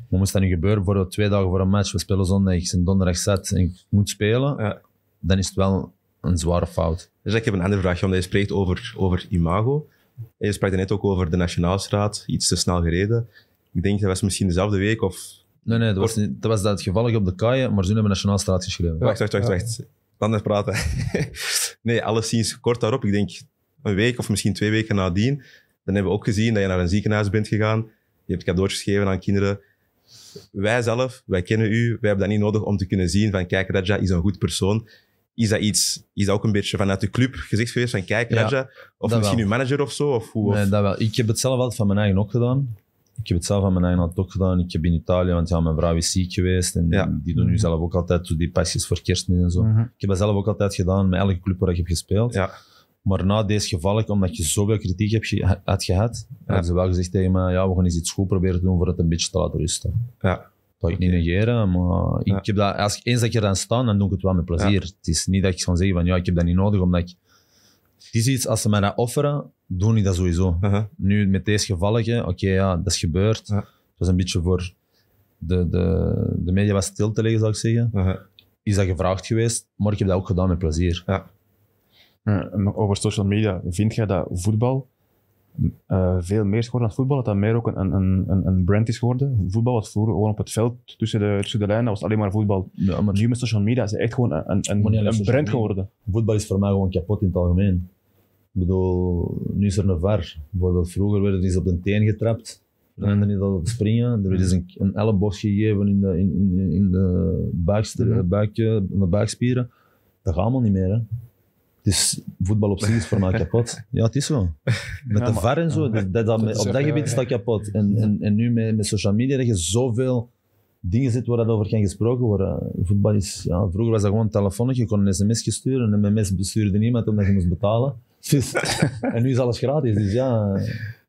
Wat moest dat nu gebeuren? voor twee dagen voor een match, we spelen zondag, en donderdag zat en ik moet spelen. Ja. Dan is het wel een zware fout. Dus ik heb een andere vraag, omdat je spreekt over, over imago. En spreekt sprak net ook over de Nationaalstraat, iets te snel gereden. Ik denk dat was misschien dezelfde week of... Nee, nee, dat was, dat, was op de kaaien, maar ze hebben Nationaalstraat geschreven. Wacht, wacht, wacht, wacht. Dan praten. Nee, alleszins kort daarop, ik denk een week of misschien twee weken nadien, dan hebben we ook gezien dat je naar een ziekenhuis bent gegaan. Je hebt cadeautjes gegeven aan kinderen. Wij zelf, wij kennen u, wij hebben dat niet nodig om te kunnen zien van kijk, Raja is een goed persoon. Is dat iets, is dat ook een beetje vanuit de club gezegd geweest van kijk, Raja, of misschien uw manager of zo? Of hoe, Nee, dat wel. Ik heb het zelf altijd van mijn eigen ook gedaan ik heb het zelf aan mijn eigen hand ook gedaan. Ik heb in Italië, want ja, mijn vrouw is ziek geweest. En die, doen nu mhm. zelf ook altijd zo die pasjes voor kerstmis en zo. Mhm. Ik heb dat zelf ook altijd gedaan met elke club waar ik heb gespeeld. Ja. Maar na deze gevallen, omdat je zoveel kritiek hebt ge had gehad, ja. hebben ze wel gezegd tegen mij, ja, we gaan eens iets goed proberen te doen voor het een beetje te laten rusten. Ja. Dat ik niet negeren, maar ik heb dat, als, eens dat ik er aan sta, dan doe ik het wel met plezier. Het is niet dat ik kan zeggen van, ja, ik heb dat niet nodig, omdat ik het is iets, als ze mij dat offeren, doen ik dat sowieso. Uh-huh. Nu, met deze gevallen, oké, ja, dat is gebeurd. Dat uh was een beetje voor de, de, de media wat stil te leggen, zou ik zeggen. Uh-huh. Is dat gevraagd geweest, maar ik heb dat ook gedaan met plezier. Ja. over social media, vind jij dat voetbal eh, veel meer is geworden dan voetbal. Dat dat meer ook een, een, een, een brand is geworden. Voetbal was vroeger gewoon op het veld, tussen de, tussen de lijnen, dat was alleen maar voetbal. maar nu met social media is echt gewoon een, een, een, brand geworden. Voetbal is voor mij gewoon kapot in het algemeen. Ik bedoel, nu is er een var. Bijvoorbeeld vroeger werden die op de teen getrapt. Dan hadden dat springen. Er werd eens een, een elleboog gegeven in de, in, in, de, buikste, mhm. eh, buikje, de buikspieren. Dat gaat allemaal niet meer. Hè. Dus voetbal op zich is voor mij kapot. Ja, het is zo. Met de VAR en zo, dus dat, dat, op dat gebied is dat kapot. En, en, en nu met, met social media, dat je zoveel dingen zit waar dat over gesproken worden. Voetbal is, ja, vroeger was dat gewoon een telefoonnetje, je kon een sms sturen en een sms bestuurde niemand omdat je moest betalen. Dus- en nu is alles gratis, dus ja.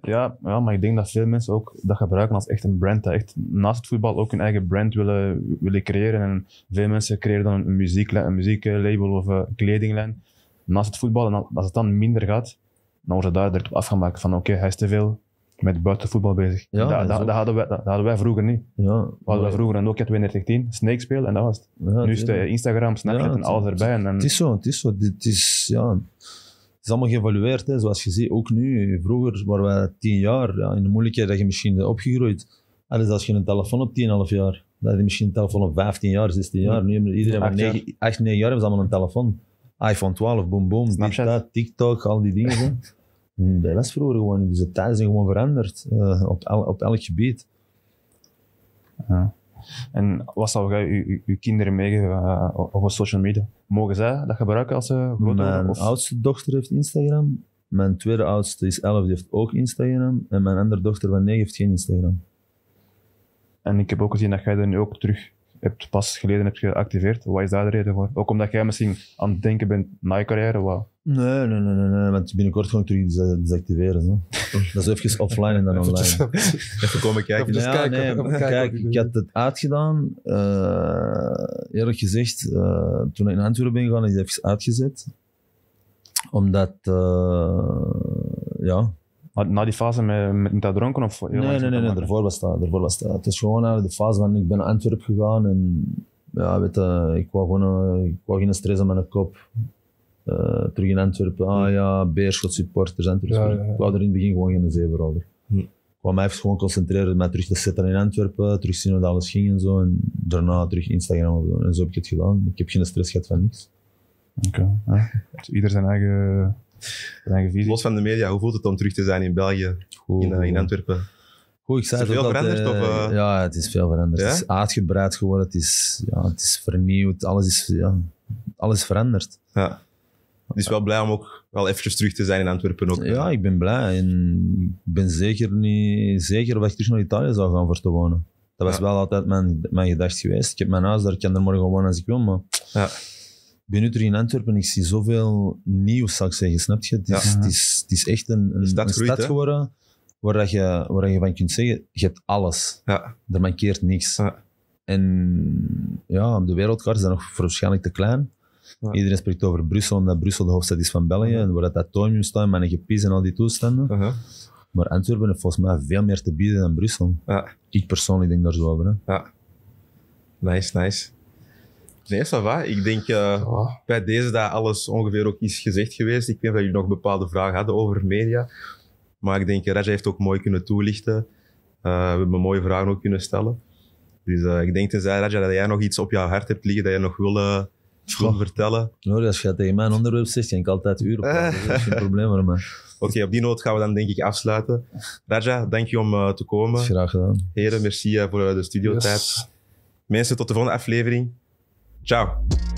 ja. Ja, maar ik denk dat veel mensen ook dat gebruiken als echt een brand. Dat echt naast het voetbal ook een eigen brand willen, willen creëren. En veel mensen creëren dan een, muzieklijn, een muzieklabel of een kledinglijn naast het voetbal. En als het dan minder gaat, dan wordt het daar direct afgemaakt van oké, hij is te veel met buitenvoetbal bezig. Ja, dat, dat, dat, hadden wij, dat, hadden wij vroeger niet. Ja, we hadden wij vroeger een Nokia 3210, Snake spelen en dat was het. Ja, nu is het eh, Instagram, Snapchat en alles erbij. En, Het is zo, het is zo. Het is, ja, is allemaal geëvalueerd, hè. zoals je ziet. Ook nu, vroeger waren we tien jaar. Ja, in de moeilijkheid dat je misschien opgegroeid. Alles als je een telefoon op 10,5 jaar. Dat je misschien een telefoon op 15 jaar, 16 jaar. Nu hebben iedereen van 8, 9 jaar hebben ze allemaal een telefoon iPhone 12, boom, boom, dit, dat, TikTok, al die dingen. Mm, bij les vroeger gewoon. Dus de tijden gewoon veranderd eh, op, el, op elk gebied. En wat zou je, je, kinderen meegeven eh, over social media? Mogen zij dat gebruiken als ze groot Mijn of? oudste dochter heeft Instagram. Mijn tweede oudste is 11, die heeft ook Instagram. En mijn andere dochter van 9 heeft geen Instagram. En ik heb ook gezien dat jij er nu ook terug hebt pas geleden hebt geactiveerd. Wat is daar de reden voor? Ook omdat jij misschien aan het denken bent na je carrière? Wat? Nee, nee, nee, nee, nee, want binnenkort ga ik terug desactiveren. Zo. Dat is even offline en dan online. Even komen kijken. ja, kijken. kijk, ik had het uitgedaan. Eh, eerlijk gezegd, eh, toen ik in Antwerpen ben gegaan, is het even uitgezet. Omdat, eh, ja, na die fase met, met dat dronken? Of nee, nee, nee, nee, daarvoor was, dat, daarvoor was dat. Het is gewoon eigenlijk eh, de fase van ik ben naar Antwerpen gegaan en ja, weet ik kwam gewoon eh, ik wou geen stress aan mijn kop. Eh, terug in Antwerpen, ah hmm. ja, Beerschot supporters, Antwerpen. Ja, Ik wou er in het begin gewoon geen zeven over. Hmm. Ik wou me even gewoon concentreren met terug te zitten in Antwerpen, terug zien hoe dat alles ging en zo. En daarna terug Instagram doen. En zo heb ik het gedaan. Ik heb geen stress gehad van niks. Oké. Dus ieder zijn eigen Los van de media, hoe voelt het om terug te zijn in België, in, eh, in Antwerpen? Goed, ik zei is het veel dat, veranderd? Eh, eh? Ja, het is veel veranderd. Het is uitgebreid geworden, het is, ja, het is vernieuwd, alles is, ja, alles veranderd. Ja. Het is wel blij om ook wel eventjes terug te zijn in Antwerpen. Ook, ja, ik ben blij. En ik ben zeker niet zeker dat ik terug naar Italië zou gaan voor te wonen. Dat was wel altijd mijn, mijn gedachte geweest. Ik heb mijn huis, daar kan er morgen wonen als ik wil, maar... Ja ben nu terug in Antwerpen en ik zie zoveel nieuws, zou ik zeggen. Snap je? Het is, is, echt een, een, stad, geworden waar, je, waar je van kunt zeggen, je hebt alles. Ja. Er mankeert niks. En ja, de wereldkaart is nog waarschijnlijk te klein. Iedereen spreekt over Brussel, dat Brussel de hoofdstad is van België. En waar dat atomium staat, gepies en al die toestanden. Maar Antwerpen heeft volgens mij veel meer te bieden dan Brussel. Ik persoonlijk denk daar zo over. Hè. Ja. Nice, nice. Nee, ça va. Ik denk eh, bij deze dat alles ongeveer ook is gezegd geweest. Ik weet dat jullie nog bepaalde vragen hadden over media. Maar ik denk, Raja heeft ook mooi kunnen toelichten. Eh, we hebben mooie vragen ook kunnen stellen. Dus eh, ik denk, tenzij Raja, dat jij nog iets op jouw hart hebt liggen dat je nog wil vertellen. Nou, als je tegen mijn onderwerp zegt, kan ik altijd uren op. Dat is geen probleem voor Oké, op die noot gaan we dan denk ik afsluiten. Raja, dank je om te komen. Graag gedaan. Heren, merci voor de studiotijd. Yes. Mensen, tot de volgende aflevering. Tchau.